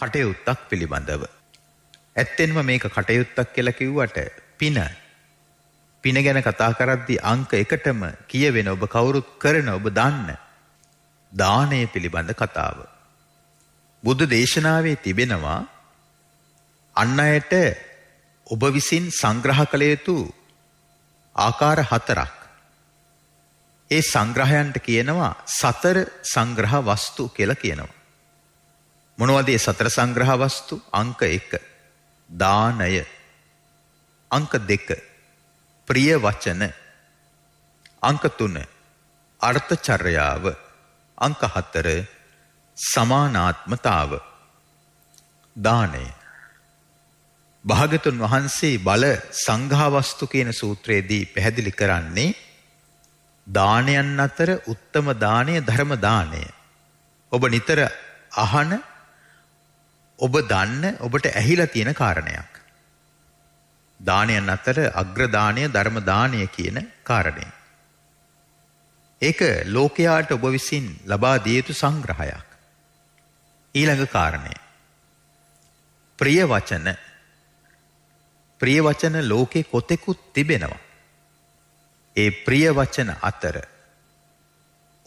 කටයුත්තක් පිළිබඳව. ඇත්තෙන්ම මේක කටයුත්තක් කියලා කිව්වට පින පින ගැන කතා කරද්දී අංක එකටම කියවෙන ඔබ කවුරුත් කරන ඔබ දන්න දානය පිළිබඳ කතාව. බුදු දේශනාවේ තිබෙනවා අන්න අයට ඔබ විසින් සංග්‍රහ කළ යුතු ආකාර හතරක්. ඒ සංග්‍රහයන්ට කියනවා සතර සංග්‍රහ වස්තු කියලා කියනවා. මොනවද ඒ සතර සංග්‍රහ වස්තු? අංක 1. දානය. අංක 2. ප්‍රිය වචන. අංක 3. අර්ථචර්යාව. අංක 4. සමානාත්මතාව. දානය. භාගතුන් වහන්සේ බල සංඝාවස්තු කියන සූත්‍රයේදී පැහැදිලි කරන්නේ දානයන් අතර උත්තම දානය ධර්ම දානය. ඔබ නිතර අහන ඔබ දන්න ඔබට ඇහිලා තියෙන කාරණයක්. දානයන් අතර අග්‍ර දාණය ධර්ම දාණය කියන කාරණය. ඒක ලෝකයාට ඔබ විසින් ලබා දිය යුතු සංග්‍රහයක්. ඊළඟ කාරණය. ප්‍රිය වචන ප්‍රිය වචන ලෝකේ කොතෙකුත් තිබෙනවා. ඒ ප්‍රිය වචන අතර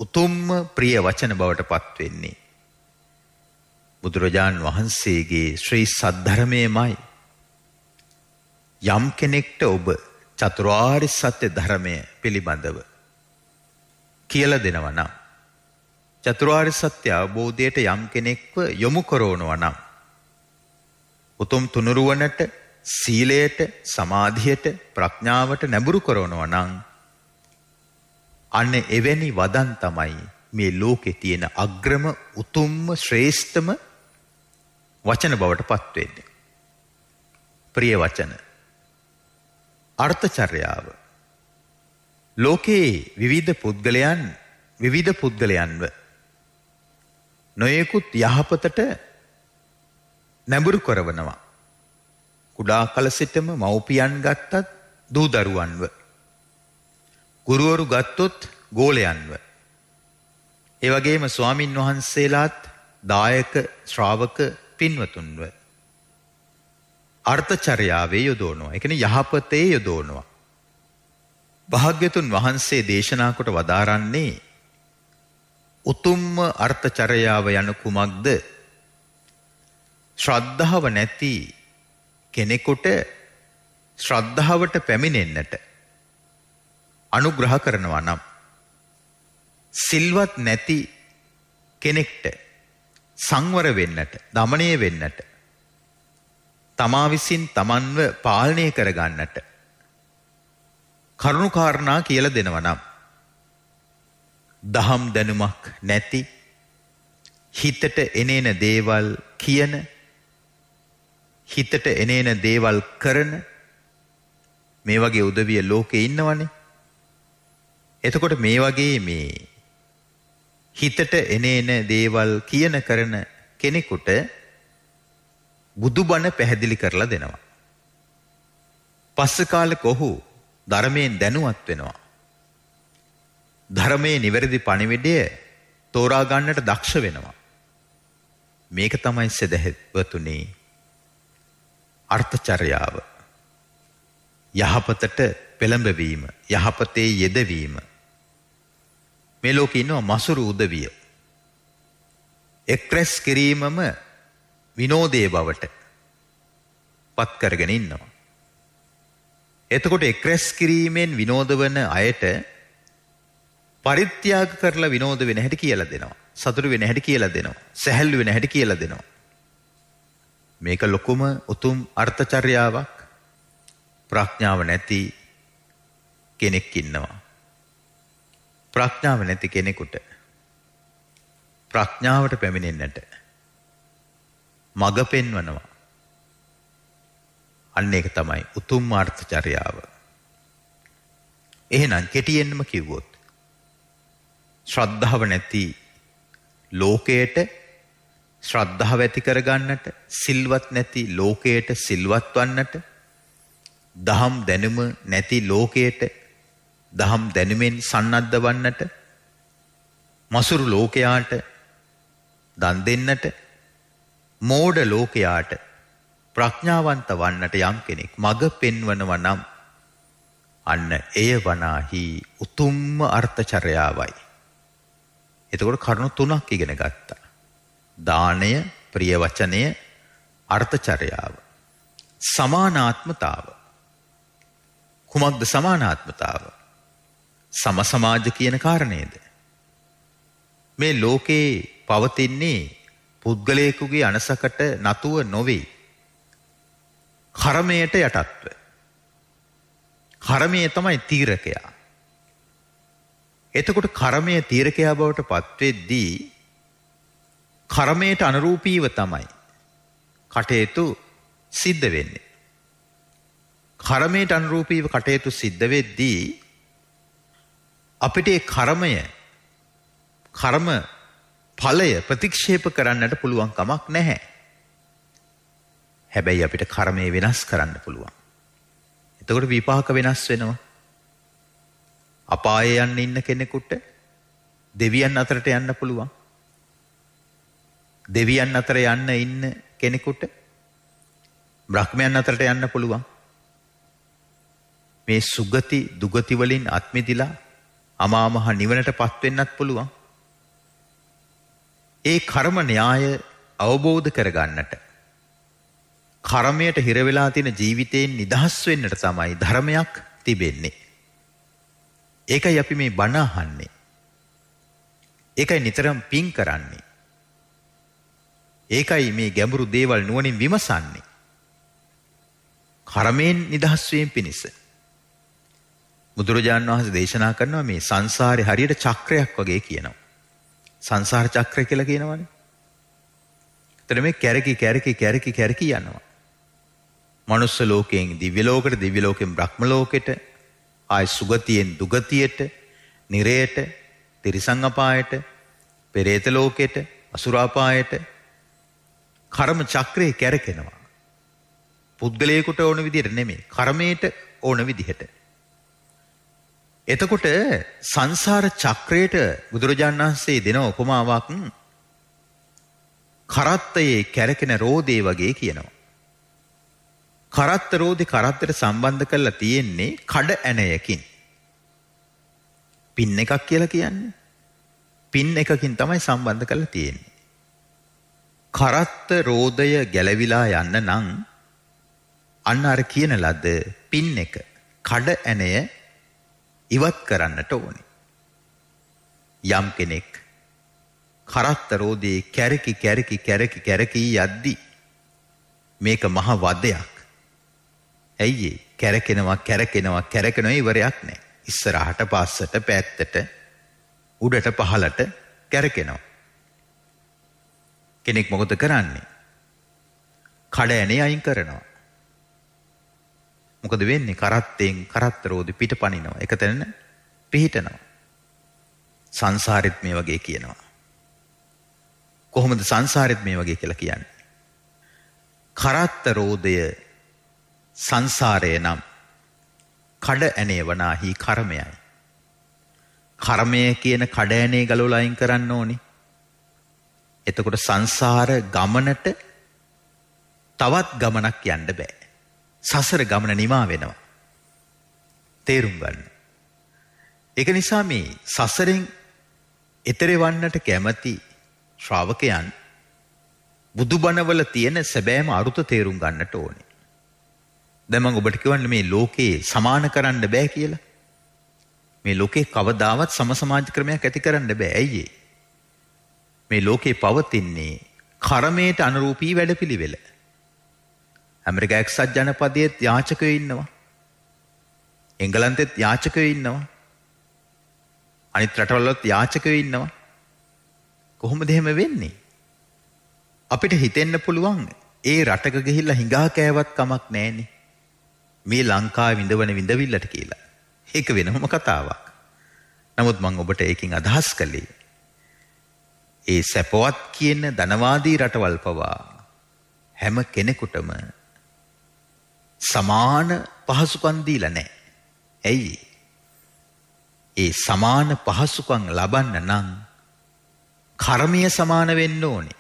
උතුම්ම ප්‍රිය වචන බවට පත් වෙන්නේ බුදුරජාණන් වහන්සේගේ ශ්‍රී සද්ධර්මයමයි. යම් කෙනෙක්ට ඔබ චතුරාර්ය සත්‍ය ධර්මය පිළිබඳව කියලා දෙනවා නම් චතුරාර්ය සත්‍ය අවබෝධයට යම් කෙනෙක්ව යොමු කරවනවා නම් උතුම් තුනුරුවනට සීලයට සමාධියට ප්‍රඥාවට නැඹුරු කරවනවා නම් අන්න එවැනි වදන් තමයි මේ ලෝකේ තියෙන අග්‍රම උතුම්ම ශ්‍රේෂ්ඨම වචන බවට පත්වෙන්නේ. ප්‍රිය වචන. අර්ථචර්යාව. ලෝකයේ විවිධ පුද්ගලයන් විවිධ පුද්ගලයන්ව නොයෙකුත් යහපතට නැඹුරු කරවනවා. කුඩා කල සිටම මව්පියන් ගත්තත් දූ දරුවන්ව. ගුරුවරු ගත්තොත් ගෝලයන්ව. ඒ වගේම ස්වාමින් වහන්සේලාත් දායක ශ්‍රාවක පින්වතුන්ව අර්ථචර්යාවේ යොදවනවා. ඒ කියන්නේ යහපතේ යොදවනවා. භාග්‍යතුන් වහන්සේ දේශනා කොට වදාරන්නේ උතුම්ම අර්ථචර්යාව යන කුමක්ද? ශ්‍රද්ධාව නැති කෙනෙකුට ශ්‍රද්ධාවට පැමිණෙන්නට අනුග්‍රහ කරනවා නම් සිල්වත් නැති කෙනෙක්ට සංවර වෙන්නට, দমনය වෙන්නට, තමා විසින් තමන්ව පාලනය කරගන්නට කරුණුකාරණා කියලා දෙනවා නම් දහම් දැනුමක් නැති හිතට එනේන දේවල් කියන හිතට එනේන දේවල් කරන මේ වගේ උදවිය ලෝකේ ඉන්නවනේ එතකොට මේ වගේ මේ හිතට එනේන දේවල් කියන කරන කෙනෙකුට බුදුබණ පැහැදිලි කරලා දෙනවා. පස්ස කාලෙක ඔහු ධර්මයෙන් දැනුවත් වෙනවා. ධර්මයේ නිවැරදි පණිවිඩය තෝරා ගන්නට දක්ෂ වෙනවා. මේක තමයි සදහෙත්වතුනි අර්ථචර්යාව. යහපතට පෙළඹවීම, යහපතේ යෙදවීම මේ ලෝකේ ඉන්නවා මසුරු උදවිය. එක්රැස් කිරීමම විනෝදයේ බවට පත් කරගෙන ඉන්නවා. එතකොට එක්රැස් කිරීමෙන් විනෝද වන අයට පරිත්‍යාග කරලා විනෝද වෙන හැටි කියලා දෙනවා. සතුටු වෙන හැටි කියලා දෙනවා. සැහැල්ලු වෙන හැටි කියලා දෙනවා. මේක ලොකුම උතුම් අර්ථචර්යාවක්. ප්‍රඥාව නැති කෙනෙක් ඉන්නවා. ප්‍රඥාව නැති කෙනෙකුට ප්‍රඥාවට පැමිණෙන්නට මඟ පෙන්වනවා. අන්න ඒක තමයි උතුම් මාර්ථචර්යාව. එහෙනම් කෙටියෙන්ම කිව්වොත් ශ්‍රද්ධාව නැති ලෝකයට ශ්‍රද්ධාව ඇති කරගන්නට සිල්වත් නැති ලෝකයට සිල්වත් වන්නට දහම් දැනුම නැති ලෝකයට දහම් දැනුමෙන් සන්නද්ධ වන්නට මසුරු ලෝකයාට දන් දෙන්නට මෝඩ ලෝකයාට ප්‍රඥාවන්ත වන්නට යම් කෙනෙක් මඟ පෙන්වනවා නම් අන්න එය වනාහි උතුම්ම අර්ථචර්යාවයි. එතකොට කරුණු තුනක් ඉගෙන ගත්තා. දාණය, ප්‍රිය වචනය, අර්ථචර්යාව. සමානාත්මතාව. කුමක්ද සමානාත්මතාව? සමසමාජ කියන කාරණේද? මේ ලෝකේ පවතින්නේ පුද්ගලයෙකුගේ අනසකට නතුව නොවේ. කර්මයට යටත්ව. කර්මය තමයි තීරකයා. එතකොට කර්මය තීරකයා බවට පත්වෙද්දී කර්මයට අනුරූපීව තමයි කටයුතු සිද්ධ වෙන්නේ. කර්මයට අනුරූපීව කටයුතු සිද්ධ වෙද්දී අපිට ඒ කර්මය කර්ම ඵලය ප්‍රතික්ෂේප කරන්නට පුළුවන් කමක් නැහැ. හැබැයි අපිට කර්මය වෙනස් කරන්න පුළුවන්. එතකොට විපාක වෙනස් වෙනවා. අපායේ යන්න ඉන්න කෙනෙකුට දෙවියන් අතරට යන්න පුළුවන්. දෙවියන් අතර යන්න ඉන්න කෙනෙකුට බ්‍රහ්මයන් අතරට යන්න පුළුවන්. මේ සුගති දුගති වලින් අත්මිදිලා අමාමහ නිවනටපත් වෙන්නත් පුළුවන්. ඒ කර්ම න්‍යාය අවබෝධ කරගන්නට කර්මයට හිර වෙලා තියෙන ජීවිතයෙන් නිදහස් වෙන්නට තමයි ධර්මයක් තිබෙන්නේ. ඒකයි අපි මේ බණ අහන්නේ. ඒකයි නිතරම පින් කරන්නේ. ඒකයි මේ ගැඹුරු දේවල් නුවණින් විමසන්නේ. කර්මයෙන් නිදහස් වීම පිණිස. බුදුරජාණන් වහන්සේ දේශනා කරනවා මේ සංසාරේ හරියට චක්‍රයක් වගේ කියනවා. සංසාර චක්‍රය කියලා කියනවනේ. එතන මේ කැරකි කැරකි කැරකි කැරකි යනවා. මනුස්ස ලෝකයෙන් දිව්‍ය ලෝකෙට, දිව්‍ය ලෝකෙන් බ්‍රහ්ම ලෝකෙට, ආයි සුගතියෙන් දුගතියට, නිරයට, තිරිසං අපායට, පෙරේත ලෝකෙට, අසුරාපායට කර්ම චක්‍රේ කැරකෙනවා. පුද්ගලයෙකුට ඕන විදිහට නෙමෙයි. කර්මයට ඕන විදිහට. එතකොට සංසාර චක්‍රයට බුදුරජාණන් වහන්සේ දෙන උපමාවක් කරත්තයේ කැරකෙන රෝදේ වගේ කියනවා. කරත්ත රෝදේ කරත්තට සම්බන්ධ කරලා තියෙන්නේ කඩ ඇණයකින්. පින් එකක් කියලා කියන්නේ. පින් එකකින් තමයි සම්බන්ධ කරලා තියෙන්නේ. කරත්ත රෝදය ගැලවිලා යන්න නම් අන්න අර කියන ලද්ද පින් එක කඩ ඇණය ඉවත් කරන්නට ඕනේ. යම් කෙනෙක් කරත්ත රෝදේ කැරකි කැරකි කැරකි කැරකි යද්දී මේක මහ වදයක්. ඇයි ඒ? කැරකෙනවා කැරකෙනවා කැරකෙනවා ඉවරයක් නැහැ. ඉස්සරහට පස්සට පැත්තට උඩට පහලට කැරකෙනවා. කෙනෙක් මොකද කරන්නේ? කඩ ඇනේ අයින් කරනවා. මොකද වෙන්නේ? කරත්තෙන් කරත්තරෝදි පිටපනිනවා. එක තැන පිහිටනවා. සංසාරෙත් මේ වගේ කියනවා. කොහොමද සංසාරෙත් මේ වගේ කියලා කියන්නේ? කරත්තරෝදය සංසාරය නම් කඩ ඇනේ වනාහි කර්මයයි. කර්මය කියන කඩ ඇනේ ගලවලා අයින් කරන්න ඕනි. එතකොට සංසාර ගමනට තවත් ගමනක් යන්න බෑ. සසර ගමන නිමා වෙනවා. තේරුම් ගන්න. ඒක නිසා මේ සසරෙන් එතෙර වන්නට කැමති ශ්‍රාවකයන් බුදුබණවල තියෙන සැබෑම අරුත තේරුම් ගන්නට ඕනේ. දැන් මම ඔබට කියවන්නේ මේ ලෝකේ සමාන කරන්න බෑ කියලා. මේ ලෝකේ කවදාවත් සම සමාජ ක්‍රමයක් ඇති කරන්න බෑ. ඇයි මේ ලෝකේ පවතින්නේ කර්මයට අනුරූපී වැඩපිළිවෙල. ඇමරිකා එක්සත් ජනපදයේත් යාචකයෝ ඉන්නවා. එංගලන්තෙත් යාචකයෝ ඉන්නවා. අනිත් රටවලත් යාචකයෝ ඉන්නවා. කොහොමද එහෙම වෙන්නේ? අපිට හිතෙන්න පුළුවන් ඒ රටක ගිහිල්ලා හිඟා කෑවත් කමක් නැහෙනේ. මේ ලංකාවේ විඳවන විඳවිල්ලට කියලා. ඒක වෙනම කතාවක්. නමුත් මම ඔබට ඒකෙන් අදහස් කළේ ඒ සැපවත් කියන ධනවාදී රටවල් පවා හැම කෙනෙකුටම සමාන පහසුකම් දීලා නැහැ. ඇයි? ඒ සමාන පහසුකම් ලබන්න නම් කර්මය සමාන වෙන්න ඕනේ.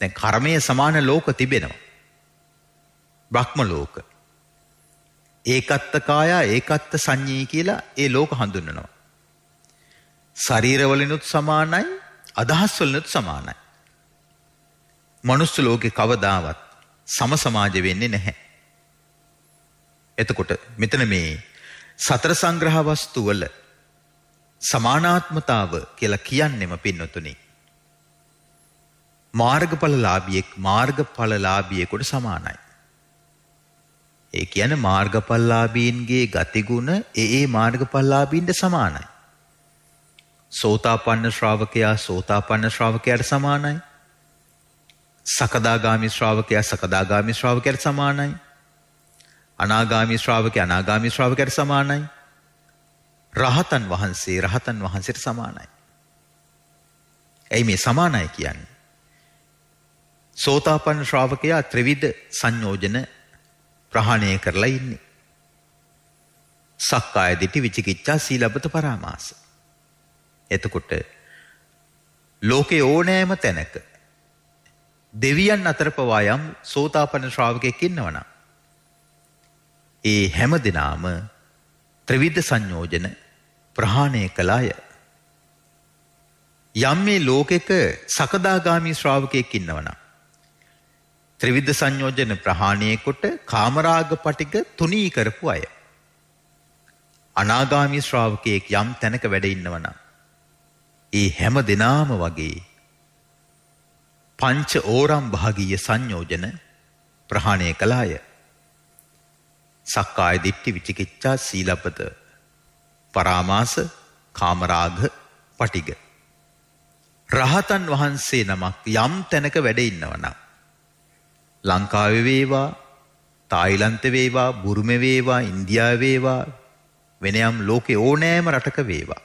දැන් කර්මය සමාන ලෝක තිබෙනවා. බ්‍රහ්ම ලෝක. ඒකත්ත කායා ඒකත්ත සංඤී කියලා ඒ ලෝක හඳුන්වනවා. ශරීරවලිනුත් සමානයි අදහස් වලිනුත් සමානයි. මනුස්ස ලෝකේ කවදාවත් සම සමාජ වෙන්නේ නැහැ. එතකොට මෙතන මේ සතර සංග්‍රහ වස්තු වල සමානාත්මතාව කියලා කියන්නෙම පින්නතුනි. මාර්ගඵලලාභියෙක් මාර්ගඵලලාභියෙකුට සමානයි. ඒ කියන්නේ මාර්ගඵලලාභීන්ගේ ගතිගුණ ඒ ඒ මාර්ගඵලලාභීන්ට සමානයි. සෝතාපන්න ශ්‍රාවකයා සෝතාපන්න ශ්‍රාවකයාට සමානයි. සකදාගාමි ශ්‍රාවකයා සකදාගාමි ශ්‍රාවකයාට සමානයි. අනාගාමී ශ්‍රාවකයා අනාගාමී ශ්‍රාවකයාට සමානයි. රහතන් වහන්සේ රහතන් වහන්සේට සමානයි. ඇයි මේ සමානයි කියන්නේ? සෝතාපන්න ශ්‍රාවකයා ත්‍රිවිධ සංයෝජන ප්‍රහාණය කරලා ඉන්නේ. සක්කාය දිටි විචිකිච්ඡා සීලබත පරාමාස. එතකොට ලෝකේ ඕනෑම තැනක දෙවියන් අතර පවා යම් සෝතාපන්න ශ්‍රාවකෙක් ඉන්නවනම් ඒ හැම දෙනාම ත්‍රිවිධ සංයෝජන ප්‍රහාණය කළාය. යම් මේ ලෝකෙක සකදාගාමි ශ්‍රාවකයෙක් ඉන්නවනම් ත්‍රිවිධ සංයෝජන ප්‍රහාණය කොට කාමරාග පටික තුනී කරපු අය. අනාගාමි ශ්‍රාවකයෙක් යම් තැනක වැඩ ඉන්නවනම් ඒ හැම දිනාම වගේ පංච ඕරම් භාගීය සංයෝජන ප්‍රහාණය කළාය. සක්කාය දිට්ඨි විචිකිච්ඡා සීලපත පරාමාස කාමරාග පටිග රහතන් වහන්සේ නමක් යම් තැනක වැඩ ඉන්නවනම් ලංකාවේ වේවා තායිලන්තේ වේවා බුරුමේ වේවා ඉන්දියාවේ වේවා වෙන යම් ලෝකේ ඕනෑම රටක වේවා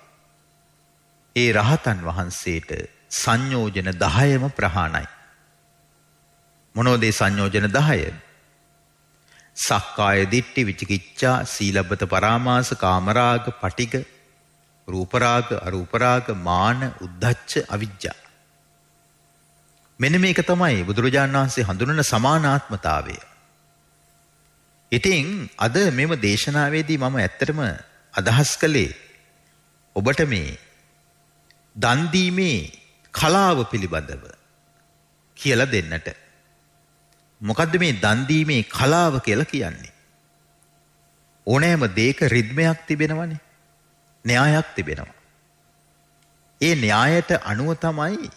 ඒ රහතන් වහන්සේට සංයෝජන 10ම ප්‍රහාණයි මොනෝදේ සංයෝජන 10 සක්කාය දිට්ඨි විචිකිච්ඡා සීලබ්බත පරාමාස කාමරාග පටිග රූපරාග අරූපරාග මාන උද්ධච්ච අවිජ්ජා මෙන්න මේක තමයි බුදුරජාණන් වහන්සේ හඳුනන සමානාත්මතාවය ඉතින් අද මෙම දේශනාවේදී මම ඇත්තටම අදහස් කළේ ඔබට මේ දන් දීමේ කලාව පිළිබඳව කියලා දෙන්නට මොකද්ද මේ දන් දීමේ කලාව කියලා කියන්නේ? ඕනෑම දෙයක රිද්මයක් තිබෙනවනේ. න්‍යායක් තිබෙනවා. ඒ න්‍යායට අනුව තමයි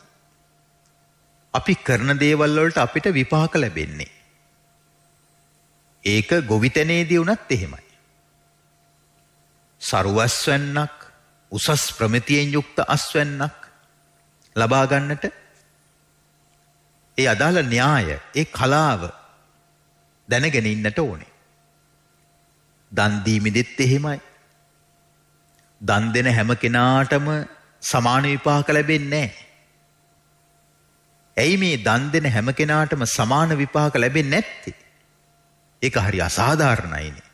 අපි කරන දේවල් වලට අපිට විපාක ලැබෙන්නේ. ඒක ගොවිතැනේදී වුණත් එහෙමයි. සරුවස්වැන්නක් උසස් ප්‍රමිතියෙන් යුක්ත අස්වැන්නක් ලබා ගන්නට ඒ අදාළ න්‍යාය, ඒ කලාව දැනගෙන ඉන්නට ඕනේ. දන් දීමෙදිත් එහෙමයි. දන් දෙන හැම කෙනාටම සමාන විපාක ලැබෙන්නේ නැහැ. ඇයි මේ දන් දෙන හැම කෙනාටම සමාන විපාක ලැබෙන්නේ නැත්තේ? ඒක හරි අසාධාරණයිනේ.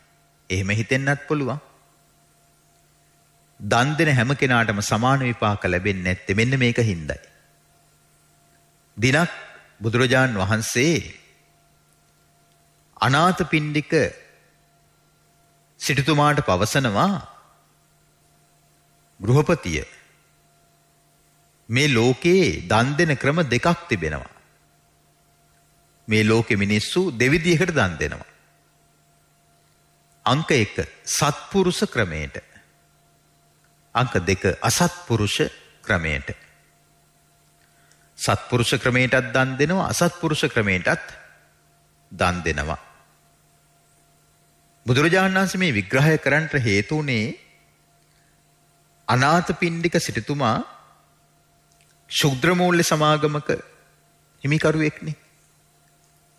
එහෙම හිතෙන්නත් පුළුවන්. දන් දෙන හැම කෙනාටම සමාන විපාක ලැබෙන්නේ නැත්තේ මෙන්න මේක හිඳයි. දිනක් බුදුරජාන් වහන්සේ අනාථ පින්ඩික සිටුතුමාට පවසනවා ගෘහපතිය මේ ලෝකේ දන් දෙන ක්‍රම දෙකක් තිබෙනවා. මේ ලෝකෙ මිනිස්සු දෙවිදිහකට දන් දෙනවා. අංක 1 සත්පුරුෂ ක්‍රමයට. අංක 2 අසත්පුරුෂ ක්‍රමයට. සත්පුරුෂ ක්‍රමයටත් දන් දෙනවා අසත්පුරුෂ ක්‍රමයටත් දන් දෙනවා. බුදුරජාණන් වහන්සේ මේ විග්‍රහය කරන්නට හේතු වුණේ අනාථපිණ්ඩික සිටුතුමා ශුද්‍ර මූල්‍ය සමාගමක හිමිකරුවෙක්නේ.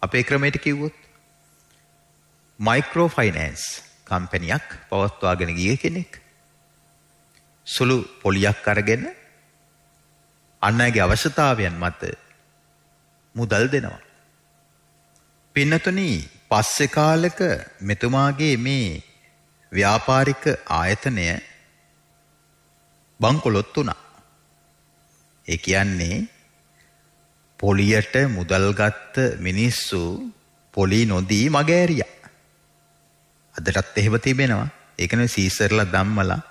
අපේ ක්‍රමයට කිව්වොත් මයික්‍රෝ ෆයිනෑන්ස් කම්පැනියක් පවත්වාගෙන ගිය කෙනෙක්. සුළු පොලියක් අරගෙන අන් අයගේ අවශ්‍යතාවයන් මත මුදල් දෙනවා. පින්නතුනි පස්සේ කාලෙක මෙතුමාගේ මේ ව්‍යාපාරික ආයතනය බංකොලොත් වුණා. ඒ කියන්නේ පොලියට මුදල් ගත්ත මිනිස්සු පොලි නොදී මගෑරියා. අදටත් එහෙම තිබෙනවා. ඒ කියන්නේ සීසර්ලා ධම්මලා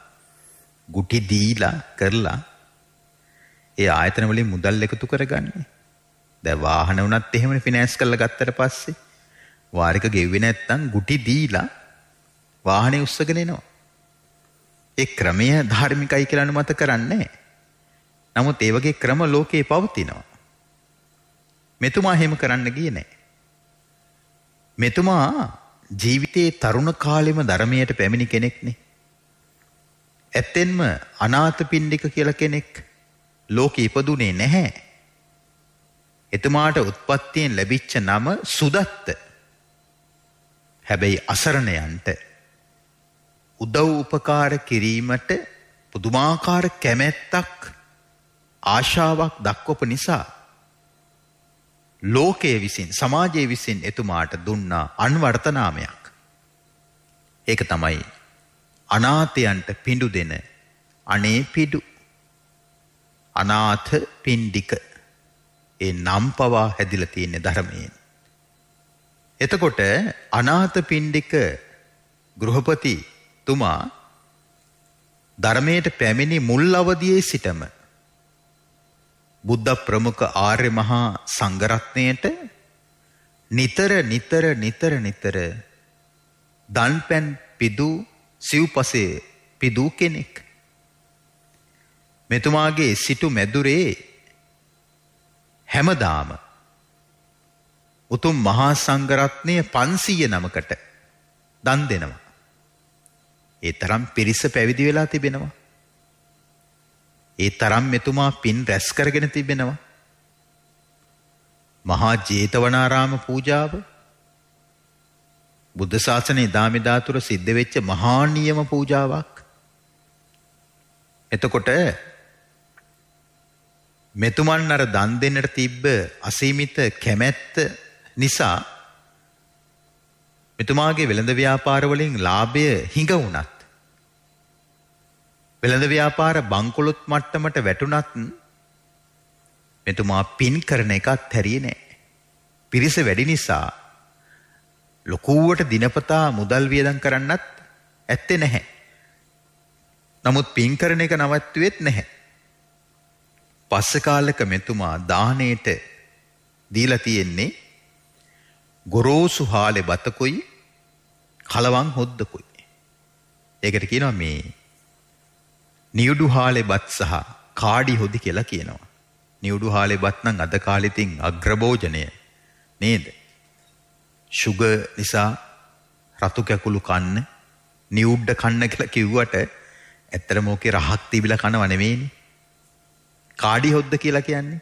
ගුටි දීලා කරලා ඒ ආයතන වලින් මුදල් එකතු කරගන්නේ. දැන් වාහන වුණත් එහෙමනේ ෆිනෑන්ස් කරලා ගත්තට පස්සේ වාරික ගෙව්වේ නැත්තම් ගුටි දීලා වාහනේ උස්සගෙන එනවා. ඒ ක්‍රමය ධාර්මිකයි කියලා අනුමත කරන්නේ නමුත් ඒ වගේ ක්‍රම ලෝකේ පවතිනවා. මෙතුමා එහෙම කරන්න ගියේ නැහැ. මෙතුමා ජීවිතයේ තරුණ කාලෙම ධර්මයට පැමිණි කෙනෙක්නේ. ඇත්තෙන්ම අනාථපිණ්ඩික කියලා කෙනෙක් ලෝකෙ ඉපදුනේ නැහැ. එතුමාට උත්පත්තියෙන් ලැබිච්ච නම සුදත්ත. හැබැයි අසරණයන්ට උදව් උපකාර කිරීමට පුදුමාකාර කැමැත්තක් ආශාවක් දක්වපු නිසා ලෝකයේ විසින් සමාජයේ විසින් එතුමාට දුන්නා අන්වර්ථ නාමයක්. ඒක තමයි අනාථයන්ට පිඬු දෙන අනේ පිඬු අනාථ පින්ඩික ඒ නම් පවා හැදිලා තියෙන ධර්මයෙන්. එතකොට අනාථ පින්ඩික ගෘහපති තුමා ධර්මයට පැමිණි මුල් අවදියේ සිටම බුද්ධ ප්‍රමුඛ ආර්ය මහා සංඝරත්නයට නිතර නිතර නිතර නිතර දන්පැන් පිදු සිව්පසේ පිදු කෙනෙක් මෙතුමාගේ සිටු මැදුරේ හැමදාම උතුම් මහා සංඝරත්නය 500 නමකට දන් දෙනවා. ඒ තරම් පිරිස පැවිදි වෙලා තිබෙනවා. ඒ තරම් මෙතුමා පින් රැස් කරගෙන තිබෙනවා. මහා ජේතවනාරාම පූජාව බුද්ධ ශාසනයේ දාමෙදාතුර සිද්ධ වෙච්ච මහා නියම පූජාවක්. එතකොට මෙතුමන් අර දන් දෙන්නට තිබ්බ අසීමිත කැමැත්ත නිසා මෙතුමාගේ වෙළඳ ව්‍යාපාර වලින් ලාභය හිඟ වුණත් වෙළඳ ව්‍යාපාර බංකොලොත් මට්ටමට වැටුණත් මෙතුමා පින් කරන එකත් හැරියේ නැහැ. පිරිස වැඩි නිසා ලොකුවට දිනපතා මුදල් වියදම් කරන්නත් ඇත්තේ නැහැ. නමුත් පින් කරන එක නවත්වෙත් නැහැ. පස්සකාලක මෙතුමා දානේට දීලා තියෙන්නේ ගොරෝසු හාලේ බතකුයි කලවම් හොද්දකුයි. ඒකට කියනවා මේ නියුඩු හාලේ බත් සහ කාඩි හොදි කියලා කියනවා. නියුඩු හාලේ බත් නම් අද කාලෙතින් අග්‍රභෝජනය නේද? සුග නිසා රතු කැකුළු කන්න නියුඩ කන්න කියලා කිව්වට ඇත්තටම ඕකේ රහක් තිබිලා කනව නෙමෙයිනේ. කාඩි හොද්ද කියලා කියන්නේ.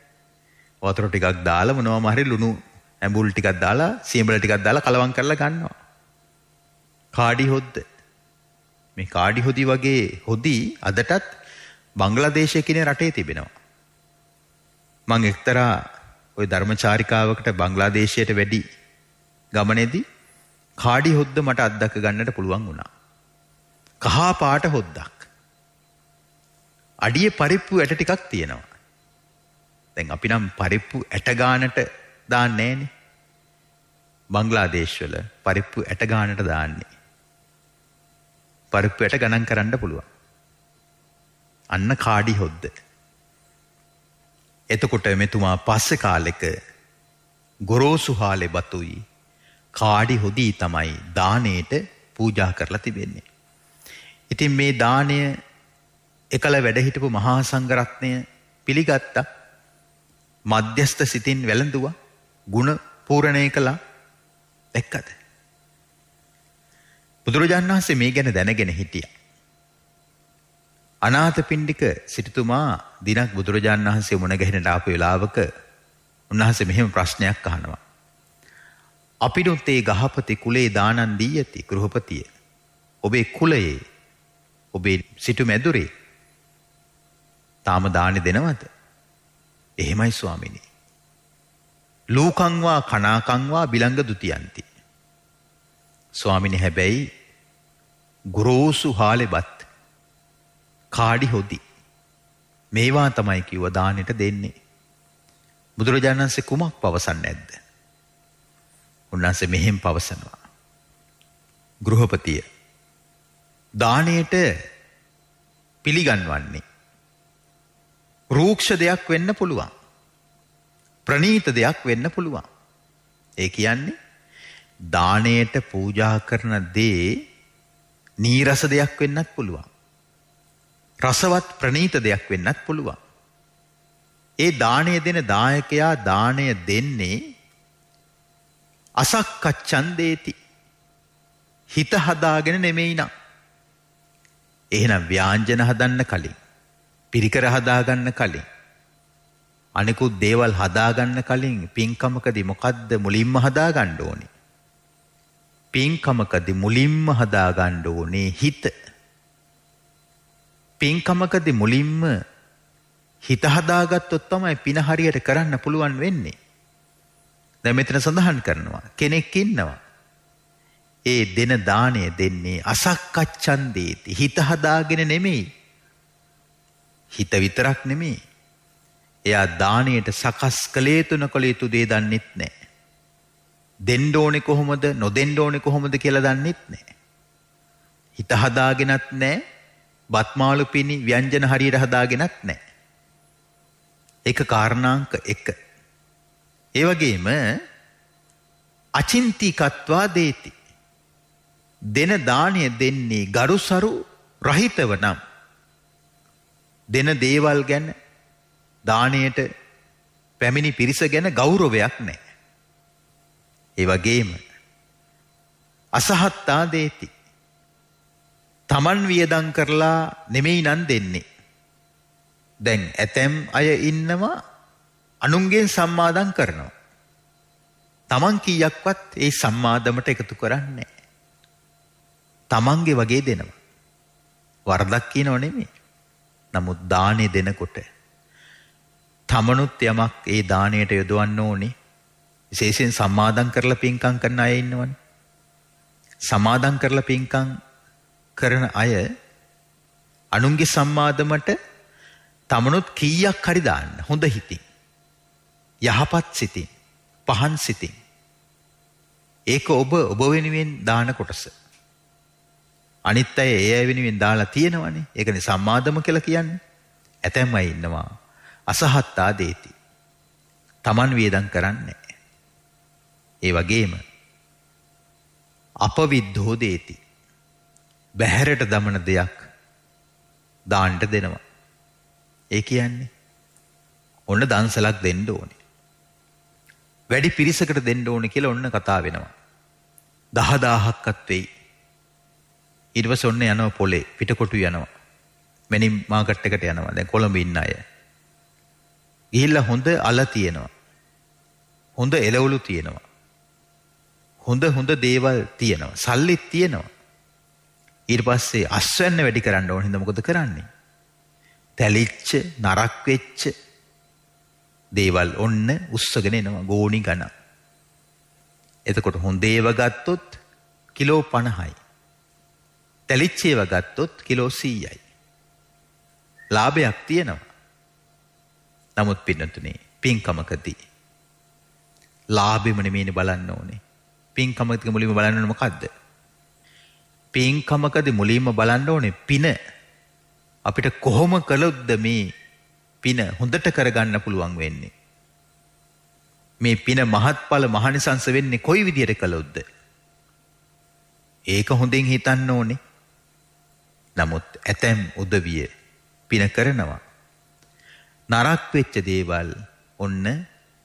වතුර ටිකක් දාලා මොනවාම හරි ලුණු ඇඹුල් ටිකක් දාලා සීඹල ටිකක් දාලා කලවම් කරලා ගන්නවා. කාඩි හොද්ද. මේ කාඩි හොදි වගේ හොදි අදටත් බංග්ලාදේශය කියන රටේ තිබෙනවා. මං එක්තරා ওই ධර්මචාරිකාවකට බංග්ලාදේශයට වැඩි ගමනේදී කාඩි හොද්ද මට අත්දක ගන්නට පුළුවන් වුණා. කහා පාට හොද්දක්. අඩිය පරිප්පු ඇට ටිකක් තියෙනවා. දැන් අපි නම් පරිප්පු ඇට ගානට දාන්නේ නෑනේ. බංග්ලාදේශ් වල පරිප්පු ඇට ගානට දාන්නේ. පරිප්පු ඇට ගණන් කරන්න පුළුවන්. අන්න කාඩි හොද්ද. එතකොට මෙතුමා පස්සේ කාලෙක ගොරෝසු හාලේ බතුයි කාඩි හොදී තමයි දාණයට පූජා කරලා තිබෙන්නේ. ඉතින් මේ දාණය එකල වැඩහිටපු මහා සංඝරත්නය පිළිගත්තා. මධ්‍යස්ත සිතින් වැළඳුවා. ಗುಣ පූර්ණේ කළා. දැක්කද? බුදුරජාණන් වහන්සේ මේ ගැන දැනගෙන හිටියා. අනාථපිණ්ඩික සිටුතුමා දිනක් බුදුරජාණන් වහන්සේ මුණ ගැහෙනට ආපු වෙලාවක උන්වහන්සේ මෙහෙම ප්‍රශ්නයක් අහනවා. අපිනුත් ඒ ගහපති කුලේ දානන් දී යති ගෘහපතිය. ඔබේ කුලයේ ඔබේ සිටු මැදුරේ තාම දානි දෙනවද? එහෙමයි ස්වාමිනී. ලූකංවා කනාකංවා බිලංග දුතියන්ති. ස්වාමිනී හැබැයි ගුරුසු හාලෙබත් කාඩි හොදි. මේවා තමයි කිව්ව දානෙට දෙන්නේ. බුදුරජාණන් වහන්සේ කුමක් පවසන්නේ නැද්ද? උන්වහන්සේ මෙහෙම පවසනවා. ගෘහපතිය දාණයට පිළිගන්වන්නේ රූක්ෂ දෙයක් වෙන්න පුළුවන්. ප්‍රනීත දෙයක් වෙන්න පුළුවන්. ඒ කියන්නේ දාණයට පූජා කරන දේ නීරස දෙයක් වෙන්නත් පුළුවන්. රසවත් ප්‍රනීත දෙයක් වෙන්නත් පුළුවන්. ඒ දාණය දෙන දායකයා දාණය දෙන්නේ අසක්කච්ඡන්දේති. හිත හදාගෙන නෙමෙයි නං. එහෙනම් ව්‍යාංජන හදන්න කලින් පිරිකර හදාගන්න කලින් අනිකුත් දේවල් හදාගන්න කලින් පින්කමකදී මොකද්ද මුලින්ම හදාගන්න ඕනේ? පින්කමකදී මුලින්ම හදාගන්න ඕනේ හිත. පින්කමකදී මුලින්ම හිත හදාගත්තොත් තමයි පින හරියට කරන්න පුළුවන් වෙන්නේ. දැන් මෙතන සඳහන් කරනවා කෙනෙක් ඉන්නවා. ඒ දෙන දාණය දෙන්නේ අසක්කච්ඡන්දේති හිත හදාගෙන නෙමෙයි. හිත විතරක් නෙමෙයි. එයා දාණයට සකස් කළේ තුන කළ යුතු දේ දන්නෙත් නැහැ. දෙන්න ඕනේ කොහොමද නොදෙන්න ඕනේ කොහොමද කියලා දන්නෙත් නැහැ. හිත හදාගෙනත් නැහැ. බත්මාළු පිණි ව්‍යංජන හරියට හදාගෙනත් නැහැ. ඒක කාරණාංක 1. ඒ වගේම අචින්තිකත්වා දේති. දෙන දාණය දෙන්නේ ගරුසරු රහිතව නම් දෙන දේවල් ගැන දාණයට පැමිණි පිරිස ගැන ගෞරවයක් නැහැ. ඒ වගේම අසහත්තා දේති. Taman වියදම් කරලා නෙමෙයි නම් දෙන්නේ. දැන් ඇතැම් අය ඉන්නවා අනුන්ගෙන් සම්මාදම් කරනවා. Taman කීයක්වත් ඒ සම්මාදමට එකතු කරන්නේ නැහැ. Tamanගේ වගේ දෙනවා. වරදක් කියනෝ නෙමෙයි. නමුත් දානේ දෙනකොට තමනුත් යමක් ඒ දාණයට යොදවන්න ඕනේ. විශේෂයෙන් සමාදම් කරලා පින්කම් කරන අය ඉන්නවනේ. සමාදම් කරලා පින්කම් කරන අය අනුන්ගේ සම්මාදමට තමනුත් කීයක් හරි දාන්න හොඳ හිතින්. යහපත් සිතින්, පහන් සිතින්. ඒක ඔබ ඔබ වෙනුවෙන් දාන කොටස. අනිත් අය ඒ අය වෙනුවෙන් දාලා තියෙනවනේ. ඒකනේ සම්මාදම කියලා කියන්නේ. ඇතැම් අය ඉන්නවා අසහත්තා දේති. Taman වේදම් කරන්නේ. ඒ වගේම අපවිද්ධෝ දේති. බහැරට දමන දෙයක් දාන්න දෙනවා. ඒ කියන්නේ ඔන්න දන්සලක් දෙන්න ඕනේ. වැඩි පිරිසකට දෙන්න ඕනේ කියලා ඔන්න කතා වෙනවා. 10000ක්වත් වෙයි. ඉර්වස ඔන්න යනවා පොලේ පිටකොටු යනවා. මෙනින් මාකට් එකට යනවා. දැන් කොළඹ ඉන්න අය. ගිහිල්ලා හොඳ අල තියෙනවා. හොඳ එළවලු තියෙනවා. හොඳ හොඳ දේවල් තියෙනවා. සල්ලිත් තියෙනවා. ඊට පස්සේ අස්වැන්න වැඩි කරන්න ඕන හින්දා මොකද කරන්නේ? තැලිච්ච නරක් වෙච්ච දේවල් ඔන්න උස්සගෙන එනවා ගෝණි ගණන්. එතකොට හොඳ ඒව ගත්තොත් කිලෝ 50යි. තැලිච්චේව ගත්තොත් කිලෝ 100යි. ලාභයක් තියෙනවා. නමුත් පින්නතුනේ පින්කමකදී ලාභෙම නෙමෙයිනේ බලන්න ඕනේ. පින්කමකදී මුලින්ම බලන්න ඕනේ මොකද්ද? පින්කමකදී මුලින්ම බලන්න ඕනේ පින. අපිට කොහොම කළොත්ද මේ පින හොඳට කරගන්න පුළුවන් වෙන්නේ? මේ පින මහත්ඵල මහනිසංස වෙන්නේ කොයි විදියට කළොත්ද? ඒක හොඳින් හිතන්න ඕනේ. නමුත් ඇතැම් උදවිය පින කරනවා. නරක් වෙච්ච දේවල් ඔන්න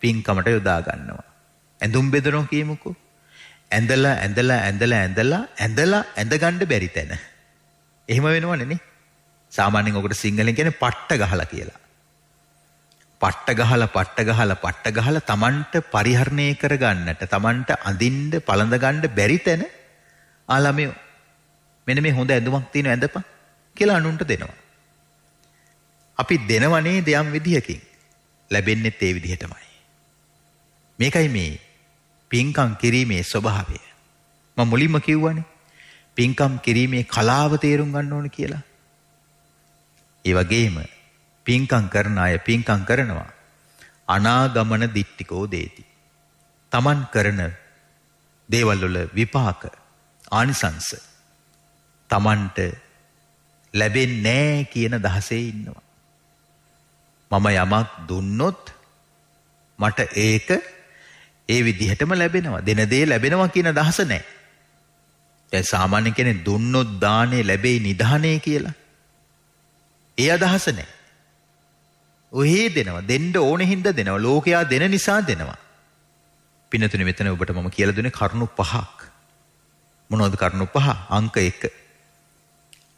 පින්කමට යොදා ගන්නවා. ඇඳුම් බෙදනවා කියමුකෝ. ඇඳලා ඇඳලා ඇඳලා ඇඳලා ඇඳලා ඇඳගන්න බැරි තැන. එහෙම වෙනවනේ නේ. සාමාන්‍යයෙන් ඔකට සිංහලෙන් කියන්නේ පට්ට ගහලා කියලා. පට්ට ගහලා පට්ට ගහලා පට්ට ගහලා Tamanට පරිහරණය කරගන්නට Tamanට අඳින්න පළඳ ගන්න බැරි තැන ආ ළමයෝ මෙන්න මේ හොඳ ඇඳුමක් තියෙන ඇඳපන් කියලා අනුන්ට දෙනවා. අපි දෙනවනේ දෙයම් විදිහකින්. ලැබෙන්නේත් ඒ විදිහටමයි. මේකයි මේ පින්කම් කිරීමේ ස්වභාවය. මම මුලින්ම කිව්වනේ පින්කම් කිරීමේ කලාව තේරුම් ගන්න ඕන කියලා. ඒ වගේම පින්කම් කරන අය පින්කම් කරනවා අනාගමන දිට්ටිකෝ දේති. Taman කරන දේවල් වල විපාක ආනිසංශ Tamanට ලැබෙන්නේ නැහැ කියන දහසේ ඉන්නවා. මම යමක් දුන්නොත් මට ඒක ඒ විදිහටම ලැබෙනවා. දෙන දේ ලැබෙනවා කියන දහස නැහැ. දැන් සාමාන්‍ය කෙනෙක් දුන්නොත් දානේ ලැබෙයි නිධානේ කියලා. ඒ අදහස නැහැ. ඔහේ දෙනවා. දෙන්න ඕනෙ හින්දා දෙනවා. ලෝකයා දෙන නිසා දෙනවා. පින්නතුනේ මෙතන ඔබට මම කියලා දුන්නේ කරුණු පහක්. මොනවද කරුණු පහ? අංක 1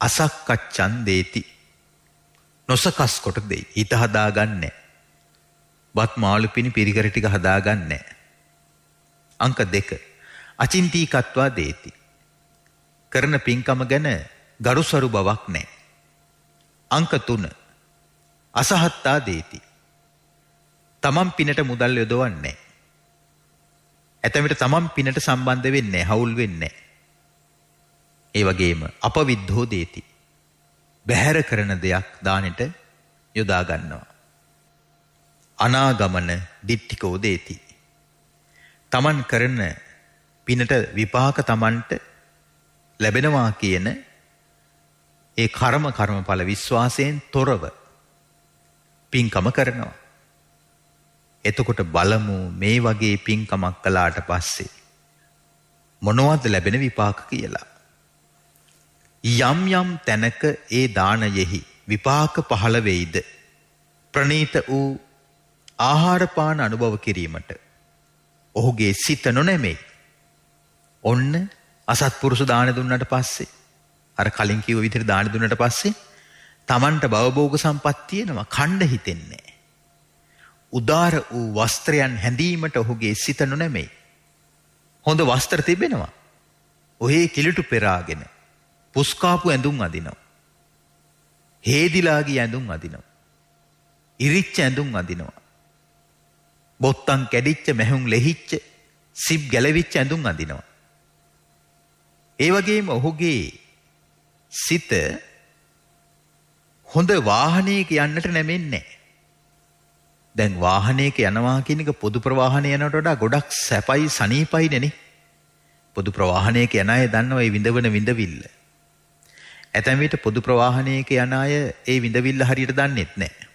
අසක්කච්ඡන් දේති නොසකස් කොට දෙයි හිත හදාගන්නේ වත් මාළු පිණි පිරිකර ටික හදාගන්නේ අංක දෙක අචින්තීකත්වා දේති කරන පින්කම ගැන ගරුසරු බවක් නැහැ අංක 3 අසහත්තා දේති තමන් පිනට මුදල් යොදවන්නේ ඇතැමට තමන් පිනට සම්බන්ධ වෙන්නේ හවුල් වෙන්නේ ඒ වගේම අපවිද්ධෝ දේති. බැහැර කරන දෙයක් දානෙට යොදා ගන්නවා. අනාගමන දිට්ඨිකෝ දේති. තමන් කරන පිනට විපාක තමන්ට ලැබෙනවා කියන ඒ කර්ම කර්මඵල විශ්වාසයෙන් තොරව පින්කම කරනවා. එතකොට බලමු මේ වගේ පින්කමක් කළාට පස්සේ මොනවද ලැබෙන විපාක කියලා. යම් යම් තැනක ඒ දානයෙහි විපාක පහළ වෙයිද ප්‍රණීත වූ ආහාර පාන අනුභව කිරීමට ඔහුගේ සිත නොනැමෙයි ඔන්න අසත්පුරුෂ දාන දුන්නට පස්සේ අර කලින් කිව්ව විදිහට දාන දුන්නට පස්සේ Tamanට භවභෝග සම්පත් තියෙනවා කණ්ඩ හිතෙන්නේ උදාර වූ වස්ත්‍රයන් හැඳීමට ඔහුගේ සිත නොනැමෙයි හොඳ වස්ත්‍ර තිබෙනවා ඔහේ කිලිටු පෙරාගෙන පුස්කාපු ඇඳුම් අදිනවා. හේදිලාගේ ඇඳුම් අදිනවා. ඉරිච්ච ඇඳුම් අදිනවා. බොත්තම් කැඩිච්ච මැහුම් ලෙහිච්ච සිබ් ගැලවිච්ච ඇඳුම් අදිනවා. ඒ වගේම ඔහුගේ සිත හොඳ වාහනයක යන්නට නැමෙන්නේ දැන් වාහනයක යනවා කියන එක පොදු ප්‍රවාහන යනට වඩා ගොඩක් සැපයි සනීපයිනේ නේ. පොදු ප්‍රවාහනයක යන අය දන්නවා ඒ විඳවන විඳවිල්ල. ඇතැම් විට පොදු ප්‍රවාහනයක යන අය ඒ විඳවිල්ල හරියට දන්නේත් නැහැ.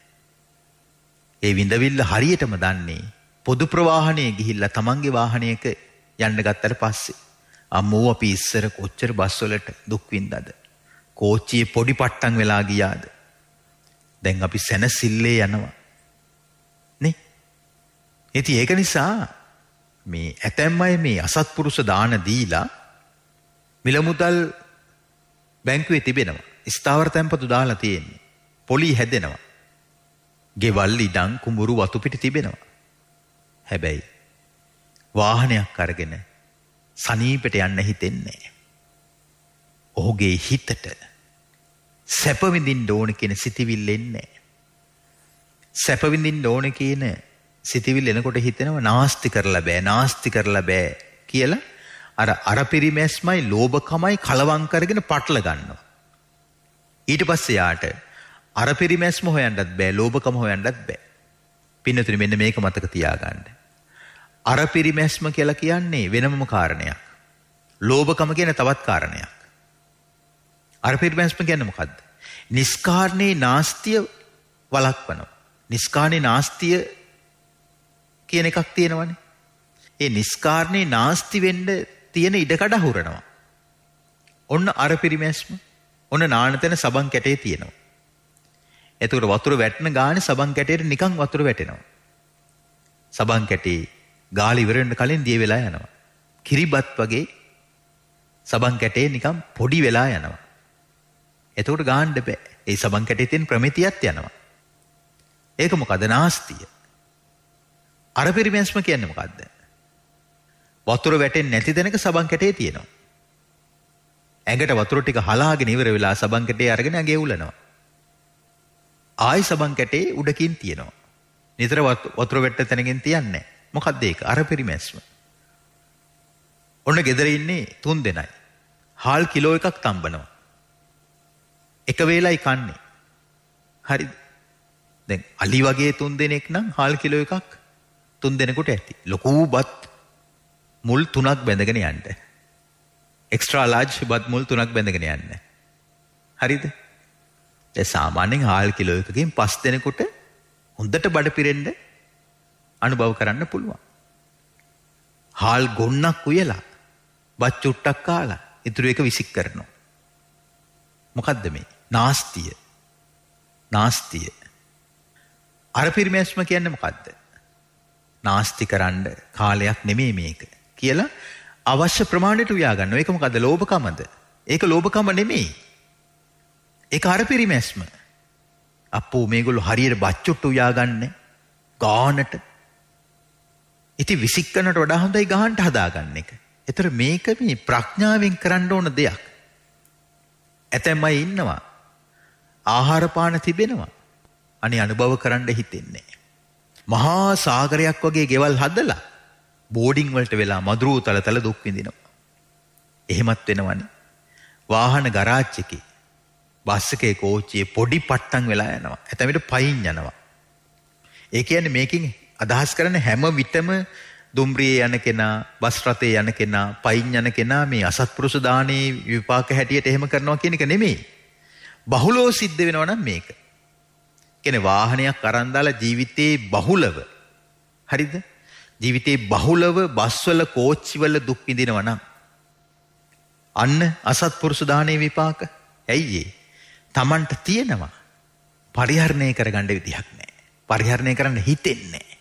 ඒ විඳවිල්ල හරියටම දන්නේ පොදු ප්‍රවාහනයේ ගිහිල්ලා තමන්ගේ වාහනයක යන්න ගත්තට පස්සේ. අම්මෝ අපි ඉස්සර කොච්චර බස් වලට දුක් විඳද? කෝච්චියේ පොඩි පට්ටම් වෙලා ගියාද? දැන් අපි සැනසille යනවා. නේ? ඉතින් ඒක නිසා මේ ඇතැම් අය මේ අසත්පුරුෂ දාන දීලා මිලමුදල් බැංකුවේ තිබෙනවා. ස්ථාවර තැන්පතු දාලා තියෙන්නේ. පොලි හැදෙනවා. ගෙවල් ඉඩම් කුඹුරු වතු පිටි තිබෙනවා. හැබැයි වාහනයක් අරගෙන සනීපට යන්න හිතෙන්නේ ඔහුගේ හිතට සැප විඳින්න ඕන කියන සිතිවිල්ල එන්නේ සැප විඳින්න ඕන කියන සිතිවිල්ල එනකොට හිතෙනවා නාස්ති කරලා බෑ නාස්ති කරලා බෑ කියලා අර අරපිරිමැස්මයි ලෝභකමයි කලවම් කරගෙන පටල ගන්නවා. ඊට පස්සේ යාට අරපිරිමැස්ම හොයන්නත් බෑ ලෝභකම හොයන්නත් බෑ. පින්නතුනි මෙන්න මේක මතක තියාගන්න. අරපිරිමැස්ම කියලා කියන්නේ වෙනමම කාරණයක්. ලෝභකම කියන තවත් කාරණයක්. අරපිරිමැස්ම කියන්නේ මොකද්ද? නිස්කාරණේ නාස්තිය වළක්වනවා. නිස්කාරණේ නාස්තිය කියන එකක් තියෙනවනේ. ඒ නිස්කාරණේ නාස්ති වෙන්න තියෙන ඉඩකඩ හුරනවා. ඔන්න අර පිරිමැස්ම ඔන්න නානතන සබන් කැටේ තියෙනවා. එතකොට වතුර වැටෙන ගානේ සබන් කැටේට නිකන් වතුර වැටෙනවා. සබන් කැටේ ගාලි ඉවර වෙන්න කලින් දිය වෙලා යනවා. කිරිබත් වගේ සබන් කැටේ නිකන් පොඩි වෙලා යනවා. එතකොට ගාන්න බෑ. ඒ සබන් කැටේ තියෙන ප්‍රමිතියත් යනවා. ඒක මොකද? නාස්තිය. අර පිරිමැස්ම කියන්නේ මොකද්ද? වතුර වැටෙන්නේ නැති තැනක සබන් කැටේ තියෙනවා. ඇඟට වතුර ටික හලාගෙන ඉවර වෙලා සබන් කැටේ අරගෙන ඇඟේ උලනවා. ආයි සබන් කැටේ උඩකින් තියෙනවා. නිතර වතුර වැටෙන තැනකින් තියන්නේ. මොකද්ද ඒක? අර පරිමැස්ම. ඔන්න ගෙදර ඉන්නේ තුන් දෙනයි. හාල් කිලෝ එකක් තම්බනවා. එක වේලයි කන්නේ. හරිද? දැන් අලි වගේ තුන් දෙනෙක් නම් හාල් කිලෝ එකක් තුන් දෙනෙකුට ඇති. ලොකු බත් මුල් තුනක් බැඳගෙන යන්න. එක්ස්ට්‍රා ලාජ් බත් මුල් තුනක් බැඳගෙන යන්න. හරිද? ඒ සාමාන්‍යයෙන් හාල් කිලෝ එකකින් පස් දෙනකොට හොඳට බඩ පිරෙන්න අනුභව කරන්න පුළුවන්. හාල් ගොන්නක් උයලා බත් චුට්ටක් කාලා ඉතුරු එක විසික් කරනවා. මොකද්ද මේ? නාස්තිය. නාස්තිය. අර පිරිමැස්ම කියන්නේ මොකද්ද? නාස්ති කරන්න කාලයක් නෙමෙයි මේක. කියලා අවශ්‍ය ප්‍රමාණයට උයා ගන්න. ඒක මොකද ලෝභකමද? ඒක ලෝභකම නෙමෙයි. ඒක අරපිරිමැස්ම. අපෝ මේගොල්ලෝ හරියට බච්චොට්ට උයා ගන්න. ගානට. ඉතින් විසික්කනට වඩා හොඳයි ගහන්න හදාගන්න එක. ඒතර මේක මේ ප්‍රඥාවෙන් කරන්න ඕන දෙයක්. ඇතැම්මයි ඉන්නවා. ආහාර පාන තිබෙනවා. අනේ අනුභව කරන්න හිතෙන්නේ. මහා සාගරයක් වගේ ගෙවල් හදලා බෝඩිං වලට වෙලා මදුරුව තල තල දුක් විඳිනවා. එහෙමත් වෙනවනේ. වාහන ගරාජ් එකේ බස් එකේ කෝච්චියේ පොඩි පට්ටම් වෙලා යනවා. ඇතැම් විට පයින් යනවා. ඒ කියන්නේ මේකෙන් අදහස් කරන හැම විටම දුම්රියේ යන කෙනා, බස් රථයේ යන කෙනා, පයින් යන කෙනා මේ අසත්පුරුෂ දානේ විපාක හැටියට එහෙම කරනවා කියන එක නෙමෙයි. බහුලව සිද්ධ වෙනවා නම් මේක. කියන්නේ වාහනයක් අරන් දාලා ජීවිතේ බහුලව හරිද? ජීවිතේ බහුලව බස්වල කෝච්චිවල දුක් විඳිනවා නම් අන්න අසත්පුරුෂ දාහනේ විපාක ඇයි ඒ? Tamanට තියෙනවා. පරිහරණය කරගන්න විදිහක් නැහැ. පරිහරණය කරන්න හිතෙන්නේ නැහැ.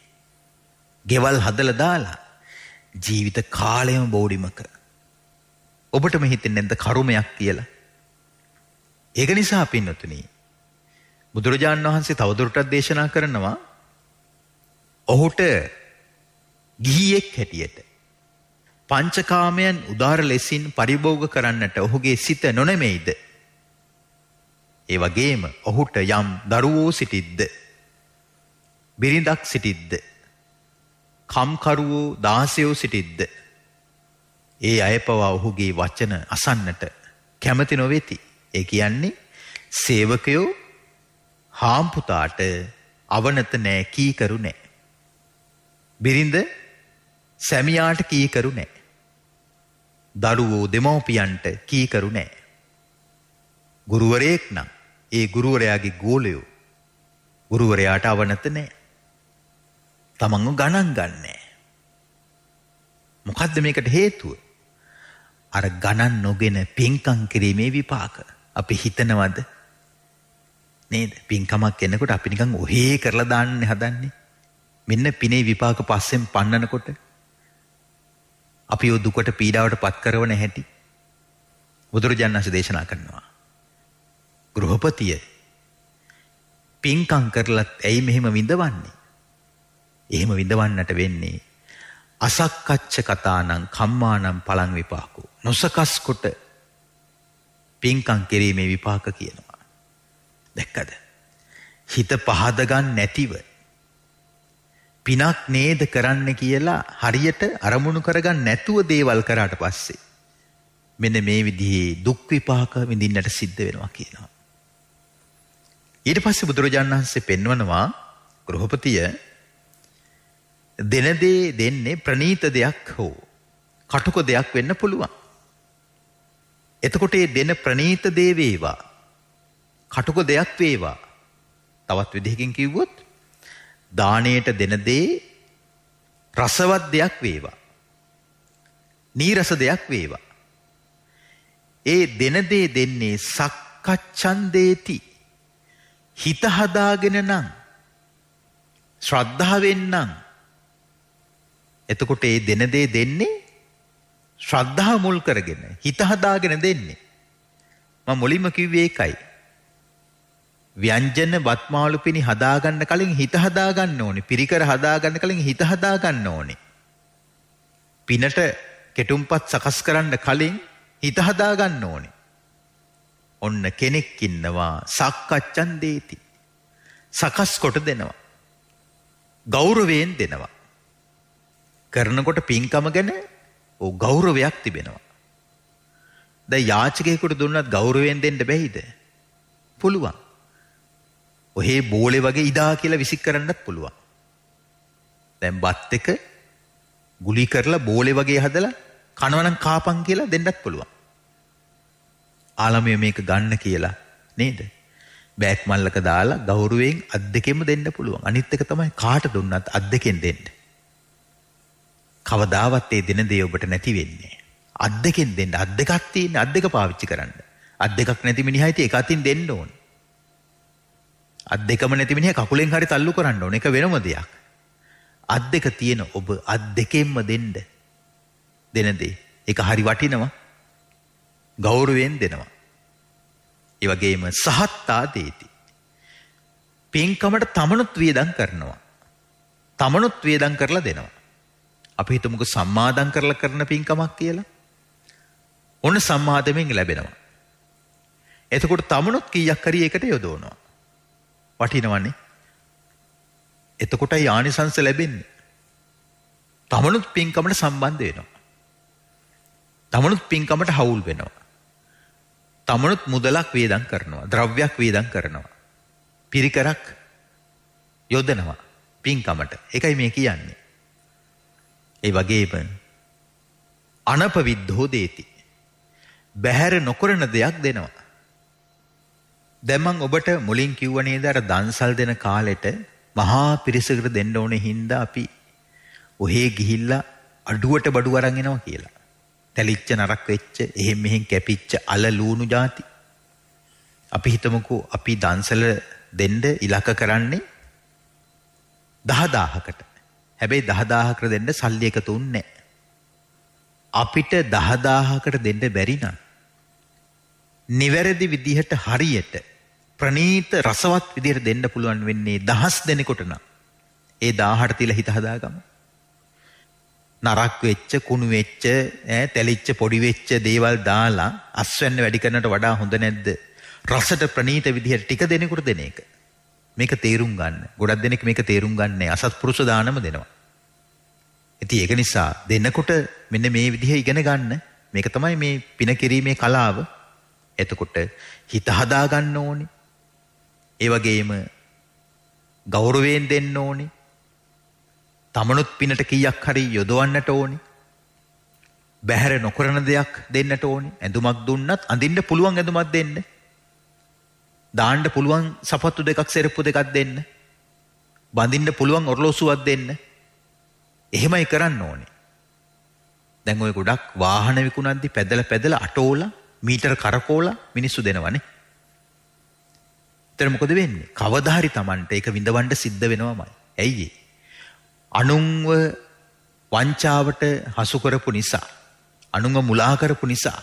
ගෙවල් හදලා දාලා ජීවිත කාලයම බෝඩිමක. ඔබටම හිතෙන්නේ නැද්ද කර්මයක් කියලා? ඒක නිසා පින්නතුනි බුදුරජාණන් වහන්සේ තවදුරටත් දේශනා කරනවා ඔහුට ගිහියෙක් හැටියට පංචකාමයන් උදාර ලෙසින් පරිභෝග කරන්නට ඔහුගේ සිත නොනෙමෙයිද? ඒ වගේම ඔහුට යම් දරුවෝ සිටිද්ද බිරිඳක් සිටිද්ද කම්කරුවෝ දාසයෝ සිටිද්ද ඒ අය පවා ඔහුගේ වචන අසන්නට කැමති නොවේති ඒ කියන්නේ සේවකයෝ හාම්පුතාට අවනත නෑ කීකරු නෑ බිරිඳ සැමියාට කීකරු නෑ. දරුවෝ දෙමව්පියන්ට කීකරු නෑ. ගුරුවරයෙක් නම් ඒ ගුරුවරයාගේ ගෝලයෝ ගුරුවරයාට අවනත නෑ. තමන්ව ගණන් ගන්නෑ. මොකද්ද මේකට හේතුව? අර ගණන් නොගෙන පින්කම් කිරීමේ විපාක. අපි හිතනවද? නේද? පින්කමක් කරනකොට අපි නිකන් ඔහේ කරලා දාන්න හදන්නේ. මෙන්න පිනේ විපාක පස්සෙන් පන්නනකොට අපිව දුකට පීඩාවට පත් කරවන හැටි බුදුරජාණන් වහන්සේ දේශනා කරනවා. ගෘහපතිය පින්කම් කරලත් ඇයි මෙහෙම විඳවන්නේ? එහෙම විඳවන්නට වෙන්නේ අසක්කච්ච කතානම් කම්මානම් පලං විපාකෝ. නොසකස් කොට පින්කම් කිරීමේ විපාක කියනවා. දැක්කද? හිත පහදගන්න නැතිව පිනක් නේද කරන්න කියලා හරියට අරමුණු කරගන්න නැතුව දේවල් කරාට පස්සේ මෙන්න මේ විදිහේ දුක් විපාක විඳින්නට සිද්ධ වෙනවා කියනවා. ඊට පස්සේ බුදුරජාණන් වහන්සේ පෙන්වනවා ගෘහපතිය දෙන දේ දෙන්නේ ප්‍රනීත දෙයක් හෝ කටුක දෙයක් වෙන්න පුළුවන්. එතකොට ඒ දෙන ප්‍රනීත දේ වේවා කටුක දෙයක් වේවා තවත් විදිහකින් කිව්වොත් දාණයට දෙන දේ රසවත් දෙයක් වේවා. නීරස දෙයක් වේවා. ඒ දෙන දේ දෙන්නේ සක්කච්ඡන්දේති. හිත හදාගෙන නම් ශ්‍රද්ධාවෙන් නම් එතකොට ඒ දෙන දේ දෙන්නේ ශ්‍රද්ධාව මුල් කරගෙන හිත හදාගෙන දෙන්නේ. මම මුලින්ම කිව්වේ ඒකයි. ව්‍යංජන වත්මාළු පිණි හදාගන්න කලින් හිත හදාගන්න ඕනේ. පිරිකර හදාගන්න කලින් හිත හදාගන්න ඕනේ. පිනට කෙටුම්පත් සකස් කරන්න කලින් හිත හදාගන්න ඕනේ. ඔන්න කෙනෙක් ඉන්නවා සක්කච්ඡන් දේති. සකස් කොට දෙනවා. ගෞරවයෙන් දෙනවා. කරනකොට පින්කම ගැන ඔව් ගෞරවයක් තිබෙනවා. දැන් යාචකයෙකුට දුන්නත් ගෞරවයෙන් දෙන්න බැයිද? පුළුවන්. ඔහේ බෝලේ වගේ ඉදා කියලා විසික් කරන්නත් පුළුවන්. දැන් බත් එක ගුලි කරලා බෝලේ වගේ හදලා කනවනම් කාපන් කියලා දෙන්නත් පුළුවන්. ආලමය මේක ගන්න කියලා නේද? බෑග් මල්ලක දාලා ගෞරවයෙන් අත් දෙකෙම දෙන්න පුළුවන්. අනිත් එක තමයි කාට දුන්නත් අත් දෙකෙන් දෙන්න. කවදාවත් ඒ දෙන දේ ඔබට නැති වෙන්නේ. අත් දෙකෙන් දෙන්න අත් දෙකක් තියෙන අත් දෙක පාවිච්චි කරන්න. අත් දෙකක් නැති මිනිහයි තේ එක අතින් දෙන්න ඕන. අත් දෙකම නැති මිනිහ කකුලෙන් හරි තල්ලු කරන්න ඕන. ඒක වෙනම දෙයක්. අත් දෙක තියෙන ඔබ අත් දෙකෙන්ම දෙන්න. දෙන දේ. ඒක හරි වටිනවා. ගෞරවයෙන් දෙනවා. ඒ වගේම සහත්තා දේති. පින්කමට තමනුත් වියදම් කරනවා. තමනුත් වියදම් කරලා දෙනවා. අපි හිතමුකෝ සම්මාදම් කරලා කරන පින්කමක් කියලා. ඔන්න සම්මාදමෙන් ලැබෙනවා. එතකොට තමනුත් කීයක් හරි එකට යොදවනවා. වටිනවනේ. එතකොටයි ආනිසංස ලැබෙන්නේ. තමනුත් පින්කමට සම්බන්ධ වෙනවා. තමනුත් පින්කමට හවුල් වෙනවා. තමනුත් මුදලක් වේදම් කරනවා. ද්‍රව්‍යයක් වේදම් කරනවා. පිරිකරක් යොදනවා පින්කමට. ඒකයි මේ කියන්නේ. ඒ වගේම අනපවිද්ධෝ දේති. බහැර නොකරන දෙයක් දෙනවා. දැන් මම ඔබට මුලින් කිව්ව නේද අර දන්සල් දෙන කාලෙට මහා පිරිසකට දෙන්න ඕනේ හින්දා අපි ඔහේ ගිහිල්ලා අඩුවට බඩු අරන් එනවා කියලා. තැලිච්ච නරක් වෙච්ච එහෙන් මෙහෙන් කැපිච්ච අල ලූණු જાති. අපි හිතමුකෝ අපි දන්සල දෙන්න ඉලක්ක කරන්නේ 10000කට. හැබැයි 10000කට දෙන්න සල්ලි එකතු වෙන්නේ නැහැ. අපිට 10000කට දෙන්න බැරි නම් නිවැරදි විදිහට හරියට ප්‍රනීත රසවත් විදිහට දෙන්න පුළුවන් වෙන්නේ දහස් දෙනෙකුට නම්. ඒ 18 තිල හිත හදාගමු. නරක් වෙච්ච කුණු වෙච්ච ඈ තැලිච්ච පොඩි වෙච්ච දේවල් දාලා අස්වැන්න වැඩි කරනට වඩා හොඳ නැද්ද රසට ප්‍රනීත විදිහට ටික දෙනෙකුට දෙන එක මේක තේරුම් ගන්න ගොඩක් දෙනෙක් මේක තේරුම් ගන්නෑ අසත්පුරුෂ දානම දෙනවා ඉතින් ඒක නිසා දෙනකොට මෙන්න මේ විදිහ ඉගෙන ගන්න මේක තමයි මේ පින කිරීමේ කලාව එතකොට හිත හදාගන්න ඕනේ. ඒ වගේම ගෞරවයෙන් දෙන්න ඕනේ. තමනුත් පිනට කීයක් හරි යොදවන්නට ඕනේ. බැහැර නොකරන දෙයක් දෙන්නට ඕනේ. ඇඳුමක් දුන්නත් අඳින්න පුළුවන් ඇඳුමක් දෙන්න. දාන්න පුළුවන් සපත්තු දෙකක් සෙරප්පු දෙකක් දෙන්න. බඳින්න පුළුවන් ඔරලෝසුවක් දෙන්න. එහෙමයි කරන්න ඕනේ. දැන් ඔය ගොඩක් වාහන විකුණද්දි පැදලා පැදලා අටෝලා මීටර කරකෝලා මිනිස්සු දෙනවනේ. එතන මොකද වෙන්නේ? කවදා හරි Tamanට ඒක විඳවන්න සිද්ධ වෙනවමයි. ඇයි ඒ? අනුන්ව වංචාවට හසු කරපු නිසා, අනුන්ව මුලා කරපු නිසා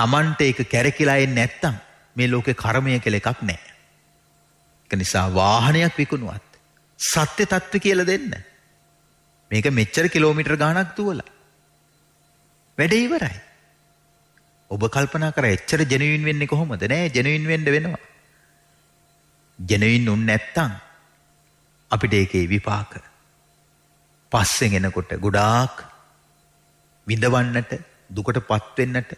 Tamanට ඒක කැරකිලා එන්නේ නැත්තම් මේ ලෝකේ කර්මය කියලා එකක් නැහැ. ඒක නිසා වාහනයක් විකුණුවත් සත්‍ය తත්ව කියලා දෙන්න. මේක මෙච්චර කිලෝමීටර් ගාණක් දුවලා. වැඩේ ඉවරයි. ඔබ කල්පනා කරා එච්චර ජෙනුයින් වෙන්නේ කොහොමද? නෑ ජෙනුයින් වෙන්න වෙනවා. ජෙනුයින් උන් නැත්තම් අපිට ඒකේ විපාක පස්සෙන් එනකොට ගොඩාක් විඳවන්නට දුකටපත් වෙන්නට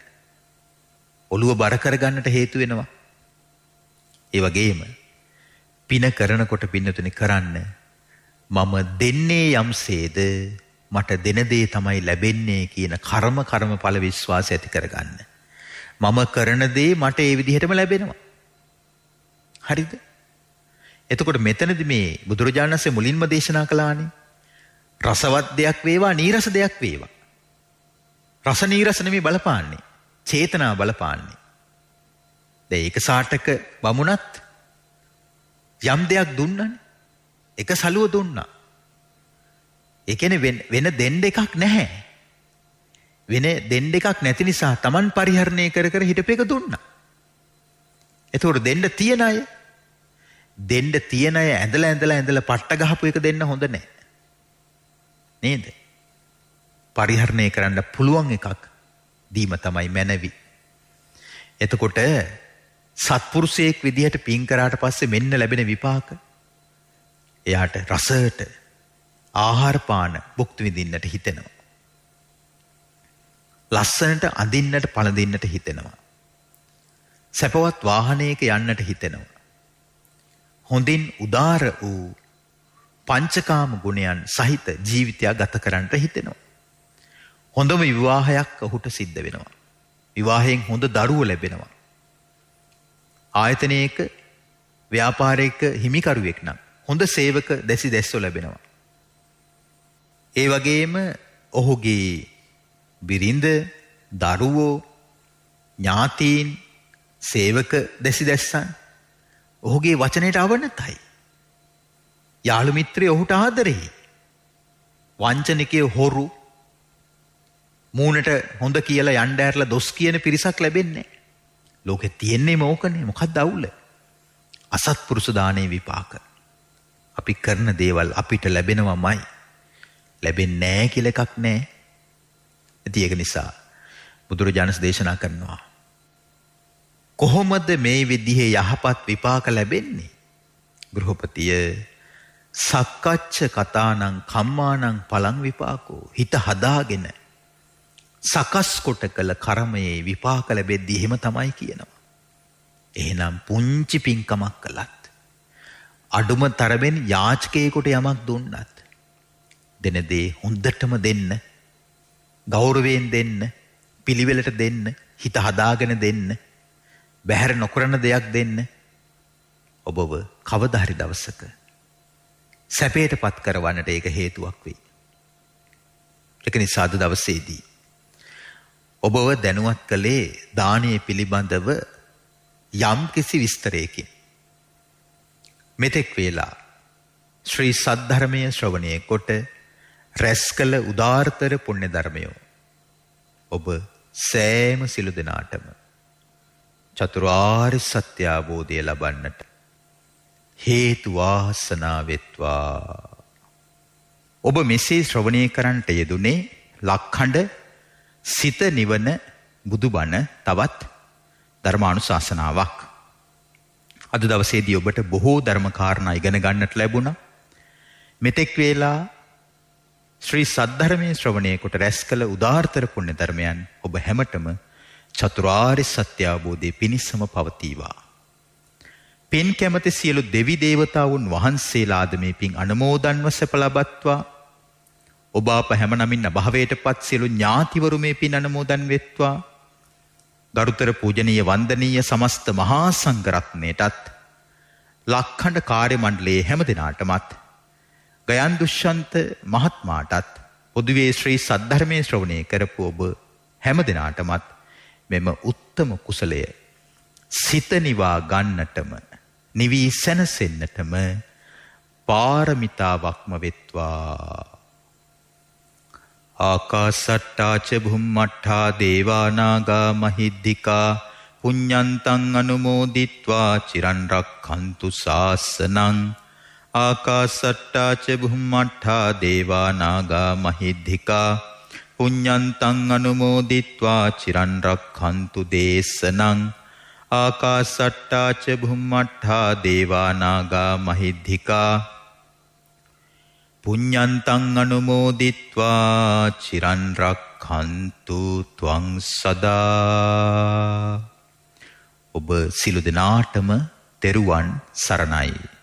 ඔළුව බර කරගන්නට හේතු වෙනවා. ඒ වගේම පින කරනකොට පින්නතුනි කරන්න මම දෙන්නේ යම්සේද මට දෙන දේ තමයි ලැබෙන්නේ කියන කර්ම කර්මඵල විශ්වාසය ඇති කරගන්න. මම කරන දේ මට ඒ විදිහටම ලැබෙනවා. හරිද? එතකොට මෙතනදි මේ බුදුරජාණන් වහන්සේ මුලින්ම දේශනා කළානේ රසවත් දෙයක් වේවා නීරස දෙයක් වේවා. රස නීරස නෙමෙයි බලපාන්නේ. චේතනා බලපාන්නේ. දැන් ඒක සාටක වමුණත් යම් දෙයක් දුන්නනේ. එක සලුව දුන්නා. ඒ කියන්නේ වෙන දෙන්න එකක් නැහැ. වෙන දෙන්න එකක් නැති නිසා Taman පරිහරණය කර කර හිටපේක දුන්නා. එතකොට දෙන්න තියන අය දෙන්න තියන අය ඇඳලා ඇඳලා ඇඳලා පට්ට ගහපු එක දෙන්න හොඳ නැහැ. නේද? පරිහරණය කරන්න පුළුවන් එකක් දීම තමයි මැනවි. එතකොට සත්පුරුෂයෙක් විදිහට පින් කරාට පස්සේ මෙන්න ලැබෙන විපාක එයාට රසට ආහාර පාන භුක්ති විඳින්නට හිතෙනවා. ලස්සනට අඳින්නට පළඳින්නට හිතෙනවා. සැපවත් වාහනයක යන්නට හිතෙනවා. හොඳින් උදාර වූ පංචකාම ගුණයන් සහිත ජීවිතයක් ගත කරන්නට හිතෙනවා. හොඳම විවාහයක් ඔහුට සිද්ධ වෙනවා. විවාහයෙන් හොඳ දරුවෝ ලැබෙනවා. ආයතනයක ව්‍යාපාරයක හිමිකරුවෙක් නම් හොඳ සේවක දැසි දැස්ව ලැබෙනවා. ඒ වගේම ඔහුගේ බිරිඳ, දරුවෝ, ඥාතීන්, සේවක දැසිදැස්සන් ඔහුගේ වචනයට අවනතයි. යාළු මිත්‍රය ඔහුට ආදරෙයි. වංචනිකයේ හොරු මූණට හොඳ කියලා යන්න ඇරලා දොස් කියන පිරිසක් ලැබෙන්නේ නැහැ. ලෝකේ තියෙන්නේ මොකනේ? මොකක්ද අවුල? අසත්පුරුෂ දානේ විපාක. අපි කරන දේවල් අපිට ලැබෙනවමයි. ලැබෙන්නේ නැහැ කියලා එකක් නැහැ. ඇති ඒක නිසා බුදුරජාණන් දේශනා කරනවා. කොහොමද මේ විදිහේ යහපත් විපාක ලැබෙන්නේ? ගෘහපතිය සක්කච්ඡ කතානං කම්මානං පලං විපාකෝ හිත හදාගෙන සකස් කොට කළ කර්මයේ විපාක ලැබෙද්දී එහෙම තමයි කියනවා. එහෙනම් පුංචි පිංකමක් කළත් අඩුම තරමෙන් යාචකයෙකුට යමක් දුන්නත් දෙන දේ හොඳටම දෙන්න ගෞරවයෙන් දෙන්න පිළිවෙලට දෙන්න හිත හදාගෙන දෙන්න බැහැර නොකරන දෙයක් දෙන්න ඔබව කවදා හරි දවසක සැපයටපත් කරවන්නට ඒක හේතුවක් වෙයි. ඒක නිසා අද දවසේදී ඔබව දැනුවත් කළේ දානයේ පිළිබඳව යම් කිසි විස්තරයකින්. මෙතෙක් වේලා ශ්‍රී සද්ධර්මය ශ්‍රවණය කොට රැස් කළ උදාර්තර පුණ්‍ය ධර්මයෝ ඔබ සෑම සිළු දෙනාටම චතුරාර්ය සත්‍ය අවබෝධය ලබන්නට හේතු වාසනා වෙත්වා ඔබ මෙසේ ශ්‍රවණය කරන්නට යෙදුනේ ලක්ඛඬ සිත නිවන බුදුබණ තවත් ධර්මානුශාසනාවක් අද දවසේදී ඔබට බොහෝ ධර්ම කාරණා ඉගෙන ගන්නට ලැබුණා මෙතෙක් වේලා ශ්‍රී සද්ධර්මයේ ශ්‍රවණය කොට රැස් කළ උදාාර්ථර පුණ්‍ය ධර්මයන් ඔබ හැමතෙම චතුරාර්ය සත්‍ය අවබෝධයේ පිණසම පවතිවා. පින් කැමති සියලු දෙවි දේවතාවුන් වහන්සේලාද මේ පින් අනුමෝදන්ව සැප ලබත්වා. ඔබ අප හැම නමින් අභාවයටපත් සියලු ඥාතිවරු මේ පින් අනුමෝදන් වෙත්වා. ගරුතර පූජනීය වන්දනීය සමස්ත මහා සංඝරත්නයටත් ලක්ඛණ්ඩ කාර්ය මණ්ඩලයේ හැම දිනාටමත් ගයන් දුෂ්‍යන්ත මහත්මාටත් පොදුවේ ශ්‍රී සද්ධර්මයේ ශ්‍රවණය කරපු ඔබ හැම දිනාටමත් මෙම උත්තම කුසලය සිත නිවා ගන්නටම නිවි සැනසෙන්නටම පාරමිතාවක්ම වෙත්වා ආකාසට්ටාච බුම්මට්ටා දේවානාගා මහිද්దికා පුඤ්ඤන්තං අනුමෝදිත්වා චිරන් රක්ඛන්තු සාසනං ආකාසට්ටාච බුම්මට්ඨා දේවානාගා මහිද්దికා පුඤ්ඤන්තං අනුමෝදිත්වා චිරන් රක්ඛන්තු දේශනං ආකාසට්ටාච බුම්මට්ඨා දේවානාගා මහිද්దికා පුඤ්ඤන්තං අනුමෝදිත්වා චිරන් රක්ඛන්තු ත්වං සදා ඔබ සිළු දෙනාටම තෙරුවන් සරණයි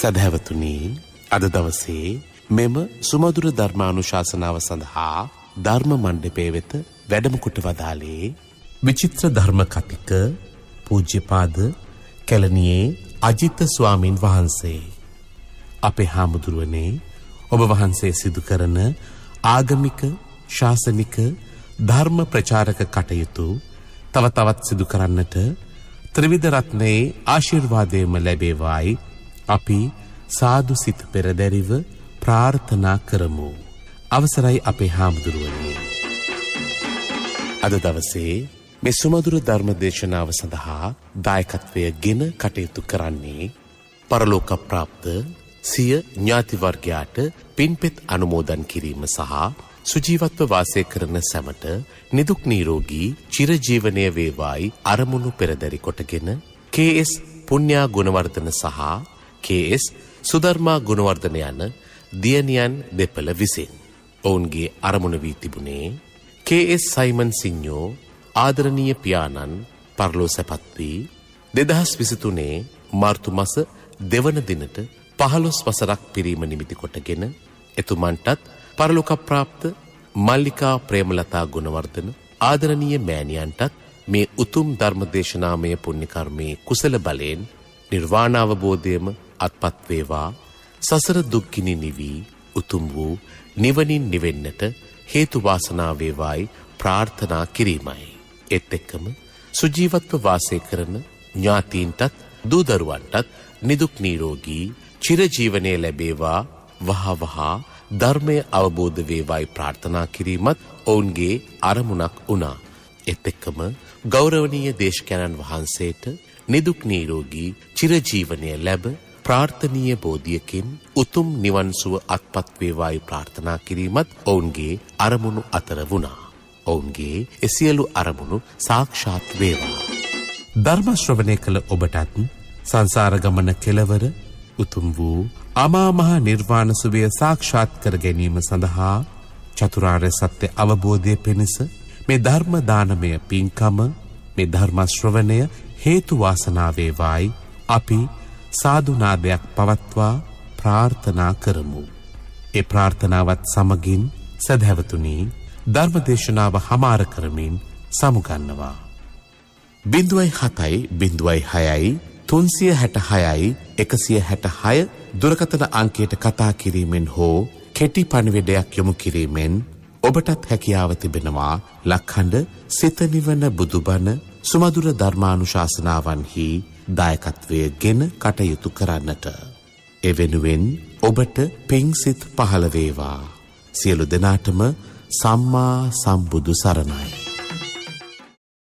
සැදැහැවතුනී අද දවසේ මෙම සුමදුර ධර්මානුශාසනාව සඳහා ධර්ම මණ්ඩපේ වෙත වැඩමකුට වදාලේ විචිත්‍ර ධර්ම කතික පූජ්‍යපාද කැලණියේ අජිත ස්වාමින් වහන්සේ අපේ හාමුදුරුවනේ ඔබ වහන්සේ සිදු කරන ආගමික ශාසනික ධර්ම ප්‍රචාරක කටයුතු තව තවත් සිදු කරන්නට ත්‍රිවිධ රත්නයේ ආශිර්වාදයම ලැබේවායි අපි සාදු සිත පෙරදැරිව ප්‍රාර්ථනා කරමු. අවසරයි අපේ හාමුදුරුවනේ. අද දවසේ මෙ සුමදුර ධර්ම දේශනාව සඳහා දායකත්වය ගෙන කටයුතු කරන්නේ පරලෝක ප්‍රාප්ත සිය ඥාතිවර්ගයාට පින්පෙත් අනුමෝදන් කිරීම සහ සුජීවත්ව වාසය කරන සැමට නිදුක් නීරෝගී චිරජීවනය වේවායි අරමුණු පෙරදැරි කොටගෙන කේස් පුඤ්ඤා ගුණවර්ධන සහ කේස් සුධර්මා ගුණවර්ධන යන දියණියන් දෙපළ විසින්. ඔවුන්ගේ අරමුණ වී තිබුණේ කේස් සයිමන් සිං්ඥෝ ආදරණීය පියාණන් පරලෝ සැපත් වී දෙදහස් විසිතුනේ මාර්තු මස දෙවන දිනට පහළොස් වසරක් පිරීම නිමිති කොටගෙන එතුමන්ටත් පරලොක ප්‍රාප්ත මල්ලිකා ප්‍රේමලතා ගුණවර්ධන ආදරණීය මෑණියන්ටත් මේ උතුම් ධර්මදේශනාමය පුණ්‍ය කර්මයේ කුසල බලයෙන් නිර්වාණාවබෝධයම අත්පත් වේවා සසර දුක්ගිනි නිවි උතුම් වූ නිවනින් නිවෙන්නට හේතු වාසනා වේවායි ප්‍රාර්ථනා කිරීමයි. එත් එක්කම සුජීවත්ව වාසය කරන ඥාතීන්ටත් දූදරුවන්ටත් නිදුක් නිරෝගී චිරජීවනය ලැබේවා වහවහ ධර්මය අවබෝධ වේවායි ප්‍රාර්ථනා කිරීමත් ඔවුන්ගේ අරමුණක් වුණා. එත් එක්කම ගෞරවනීය දේශකයන්න් වහන්සේට නිදුක් නිරෝගී චිරජීවනය ලැබ ප්‍රාර්ථනීය බෝධියකින් උතුම් නිවන් සුව අත්පත් වේවායි ප්‍රාර්ථනා කිරීමත් ඔවුන්ගේ අරමුණු අතර වුණා. ඔවුන්ගේ එසියලු අරමුණු සාක්ෂාත් වේවා. ධර්ම ශ්‍රවණය කළ ඔබටත් සංසාර ගමන කෙලවර උතුම් වූ අමා මහ නිර්වාණ සුවය සාක්ෂාත් කර ගැනීම සඳහා චතුරාර්ය සත්‍ය අවබෝධය පිණිස මේ ධර්ම දානමය පින්කම මේ ධර්ම ශ්‍රවණය හේතු වාසනා වේවායි අපි සාධනාදයක් පවත්වා ප්‍රාර්ථනා කරමු. ඒ ප්‍රාර්ථනාවත් සමගින් සැදැවතුනී ධර්මදේශනාව හමාර කරමින් සමුගන්නවා. බිඳුවයි හතයි බිඳුවයි හයයි තුන්සිය හැට හයයි එකසිය හැට හය දුරකතන අංකයට කතා කිරීමෙන් හෝ කෙටි පණිවිඩයක් යොමු කිරීමෙන් ඔබටත් හැකියාව තිබෙනවා ලක්හඬ සිතනිවන බුදුබණ සුමදුර ධර්මානුශාසනාවන්හි දායකත්වය ගෙන කටයුතු කරන්නට. එවෙනුවෙන් ඔබට පෙන්සිත් පහළවේවා. සියලු දෙනාටම සම්මා සම්බුදු සරණයි.